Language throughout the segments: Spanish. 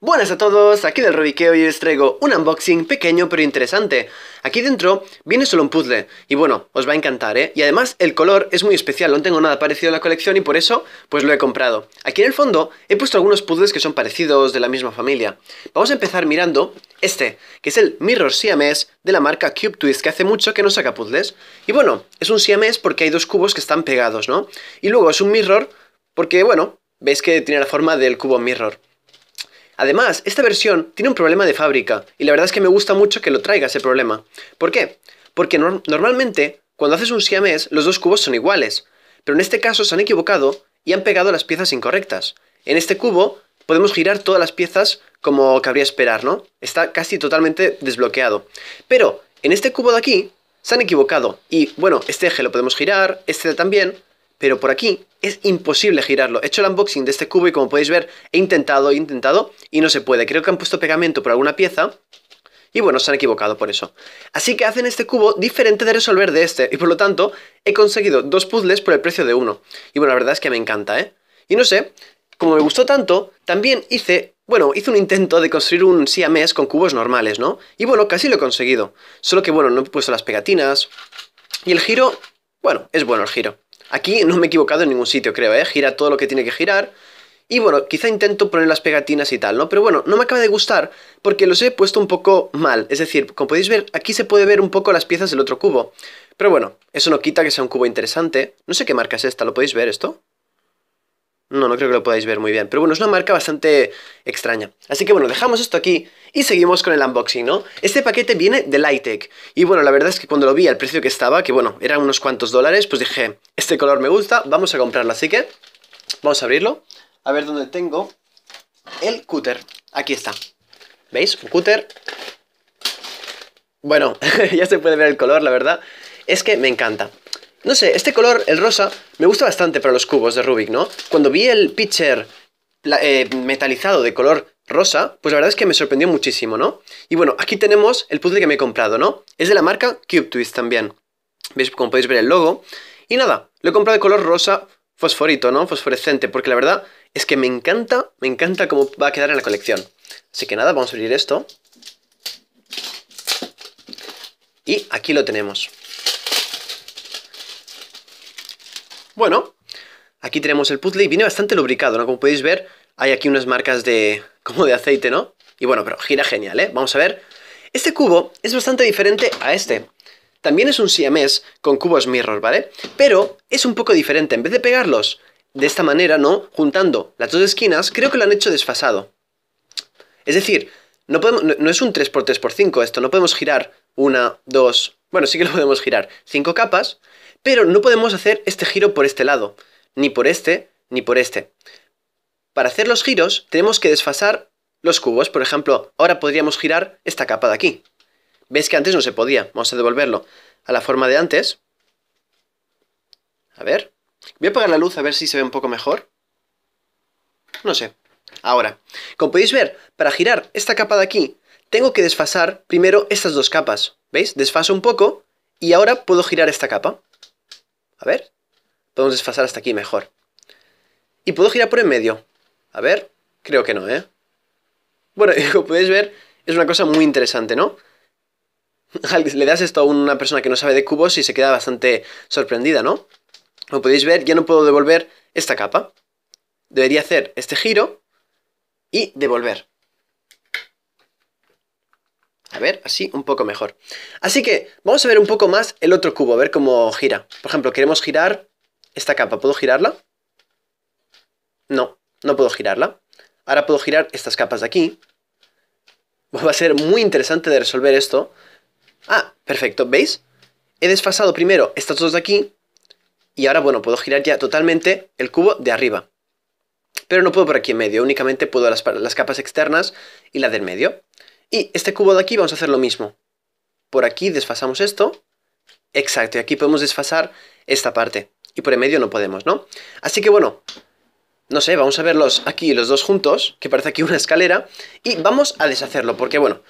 Buenas a todos, aquí del Rubikeo y os traigo un unboxing pequeño pero interesante. Aquí dentro viene solo un puzzle, y bueno, os va a encantar, ¿eh? Y además el color es muy especial, no tengo nada parecido en la colección y por eso, pues lo he comprado. Aquí en el fondo he puesto algunos puzzles que son parecidos, de la misma familia. Vamos a empezar mirando este, que es el Mirror Siamese de la marca Cube Twist, que hace mucho que no saca puzzles. Y bueno, es un Siamese porque hay dos cubos que están pegados, ¿no? Y luego es un Mirror porque, bueno, veis que tiene la forma del cubo Mirror. Además, esta versión tiene un problema de fábrica, y la verdad es que me gusta mucho que lo traiga ese problema. ¿Por qué? Porque normalmente, cuando haces un siamés, los dos cubos son iguales, pero en este caso se han equivocado y han pegado las piezas incorrectas. En este cubo podemos girar todas las piezas como cabría esperar, ¿no? Está casi totalmente desbloqueado. Pero en este cubo de aquí se han equivocado y bueno, este eje lo podemos girar, este también, pero por aquí es imposible girarlo. He hecho el unboxing de este cubo y como podéis ver, he intentado, he intentado y no se puede. Creo que han puesto pegamento por alguna pieza y bueno, se han equivocado por eso. Así que hacen este cubo diferente de resolver de este y por lo tanto he conseguido dos puzzles por el precio de uno. Y bueno, la verdad es que me encanta, ¿eh? Y no sé, como me gustó tanto, también hice bueno, hice un intento de construir un siamés con cubos normales, ¿no? Y bueno, casi lo he conseguido. Solo que bueno, no he puesto las pegatinas. Y el giro, bueno, es bueno el giro. Aquí no me he equivocado en ningún sitio, creo, ¿eh? Gira todo lo que tiene que girar. Y bueno, quizá intento poner las pegatinas y tal, ¿no? Pero bueno, no me acaba de gustar porque los he puesto un poco mal. Es decir, como podéis ver, aquí se puede ver un poco las piezas del otro cubo. Pero bueno, eso no quita que sea un cubo interesante. No sé qué marca es esta, ¿lo podéis ver esto? No, no creo que lo podáis ver muy bien. Pero bueno, es una marca bastante extraña. Así que bueno, dejamos esto aquí y seguimos con el unboxing, ¿no? Este paquete viene de Lightech. Y bueno, la verdad es que cuando lo vi al precio que estaba, que bueno, eran unos cuantos dólares, pues dije, este color me gusta, vamos a comprarlo. Así que vamos a abrirlo. A ver dónde tengo el cúter. Aquí está. ¿Veis? Un cúter. Bueno, ya se puede ver el color, la verdad. Es que me encanta. No sé, este color, el rosa, me gusta bastante para los cubos de Rubik, ¿no? Cuando vi el pitcher eh, metalizado de color rosa, pues la verdad es que me sorprendió muchísimo, ¿no? Y bueno, aquí tenemos el puzzle que me he comprado, ¿no? Es de la marca Cube Twist también. ¿Veis? Como podéis ver el logo. Y nada, lo he comprado de color rosa fosforito, ¿no? Fosforescente, porque la verdad es que me encanta, me encanta cómo va a quedar en la colección. Así que nada, vamos a abrir esto. Y aquí lo tenemos. Bueno, aquí tenemos el puzzle y viene bastante lubricado, ¿no? Como podéis ver, hay aquí unas marcas de como de aceite, ¿no? Y bueno, pero gira genial, ¿eh? Vamos a ver. Este cubo es bastante diferente a este. También es un CMS con cubos mirror, ¿vale? Pero es un poco diferente. En vez de pegarlos de esta manera, ¿no? Juntando las dos esquinas, creo que lo han hecho desfasado. Es decir, no, no es un 3x3x5 esto. No podemos girar una, dos... Bueno, sí que lo podemos girar. Cinco capas. Pero no podemos hacer este giro por este lado, ni por este, ni por este. Para hacer los giros tenemos que desfasar los cubos. Por ejemplo, ahora podríamos girar esta capa de aquí. ¿Veis que antes no se podía? Vamos a devolverlo a la forma de antes. A ver. Voy a apagar la luz a ver si se ve un poco mejor. No sé. Ahora, como podéis ver, para girar esta capa de aquí, tengo que desfasar primero estas dos capas. ¿Veis? Desfaso un poco y ahora puedo girar esta capa. A ver. Podemos desfasar hasta aquí mejor. Y puedo girar por en medio. A ver. Creo que no, ¿eh? Bueno, como podéis ver, es una cosa muy interesante, ¿no? Le das esto a una persona que no sabe de cubos y se queda bastante sorprendida, ¿no? Como podéis ver, ya no puedo devolver esta capa. Debería hacer este giro y devolver. A ver, así un poco mejor. Así que vamos a ver un poco más el otro cubo, a ver cómo gira. Por ejemplo, queremos girar esta capa. ¿Puedo girarla? No, no puedo girarla. Ahora puedo girar estas capas de aquí. Va a ser muy interesante de resolver esto. Ah, perfecto, ¿veis? He desfasado primero estas dos de aquí. Y ahora, bueno, puedo girar ya totalmente el cubo de arriba. Pero no puedo por aquí en medio, únicamente puedo las, las capas externas y la del medio. Y este cubo de aquí vamos a hacer lo mismo. Por aquí desfasamos esto. Exacto, y aquí podemos desfasar esta parte. Y por el medio no podemos, ¿no? Así que bueno, no sé, vamos a verlos aquí los dos juntos, que parece aquí una escalera, y vamos a deshacerlo, porque bueno,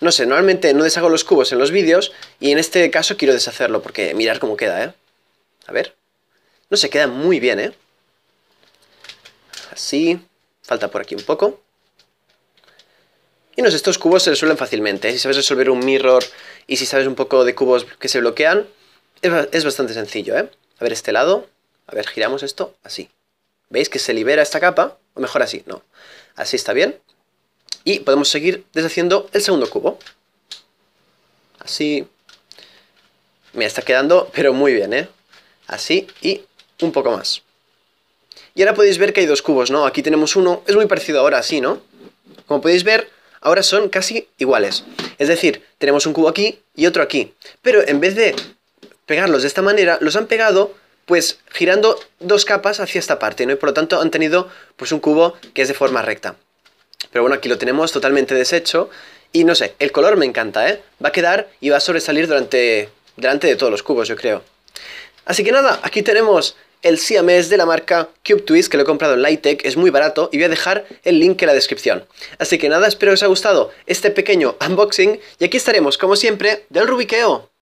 no sé, normalmente no deshago los cubos en los vídeos, y en este caso quiero deshacerlo, porque mirar cómo queda, ¿eh? A ver. No se queda muy bien, ¿eh? Así, falta por aquí un poco. Y no estos cubos se resuelven fácilmente. Si sabes resolver un mirror y si sabes un poco de cubos que se bloquean, es, bastante sencillo, ¿eh? A ver este lado, a ver, giramos esto, así. ¿Veis que se libera esta capa? O mejor así, no. Así está bien. Y podemos seguir deshaciendo el segundo cubo. Así. Me está quedando, pero muy bien, ¿eh? Así y un poco más. Y ahora podéis ver que hay dos cubos, ¿no? Aquí tenemos uno, es muy parecido ahora, así, ¿no? Como podéis ver, ahora son casi iguales. Es decir, tenemos un cubo aquí y otro aquí. Pero en vez de pegarlos de esta manera, los han pegado pues girando dos capas hacia esta parte, ¿no? Y por lo tanto han tenido pues un cubo que es de forma recta. Pero bueno, aquí lo tenemos totalmente deshecho y no sé, el color me encanta, ¿eh? Va a quedar y va a sobresalir durante delante de todos los cubos, yo creo. Así que nada, aquí tenemos el CMS de la marca Cube Twist que lo he comprado en Lightech, es muy barato y voy a dejar el link en la descripción. Así que nada, espero que os haya gustado este pequeño unboxing y aquí estaremos como siempre del Rubiqueo.